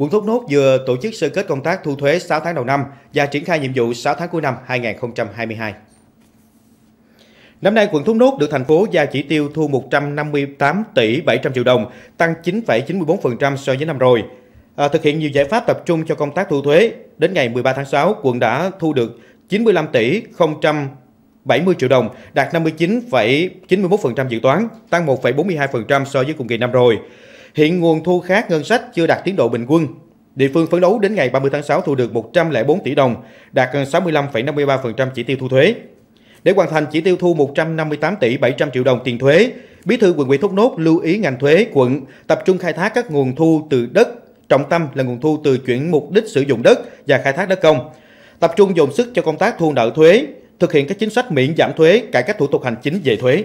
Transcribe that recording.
Quận Thốt Nốt vừa tổ chức sơ kết công tác thu thuế 6 tháng đầu năm và triển khai nhiệm vụ 6 tháng cuối năm 2022. Năm nay, quận Thốt Nốt được thành phố giao chỉ tiêu thu 158 tỷ 700 triệu đồng, tăng 9,94% so với năm rồi. À, thực hiện nhiều giải pháp tập trung cho công tác thu thuế, đến ngày 13 tháng 6, quận đã thu được 95 tỷ 070 triệu đồng, đạt 59,91% dự toán, tăng 1,42% so với cùng kỳ năm rồi. Hiện nguồn thu khác ngân sách chưa đạt tiến độ bình quân. Địa phương phấn đấu đến ngày 30 tháng 6 thu được 104 tỷ đồng, đạt gần 65,53% chỉ tiêu thu thuế. Để hoàn thành chỉ tiêu thu 158 tỷ 700 triệu đồng tiền thuế, Bí thư quận ủy Thốt Nốt lưu ý ngành thuế quận tập trung khai thác các nguồn thu từ đất, trọng tâm là nguồn thu từ chuyển mục đích sử dụng đất và khai thác đất công. Tập trung dồn sức cho công tác thu nợ thuế, thực hiện các chính sách miễn giảm thuế, cải cách thủ tục hành chính về thuế.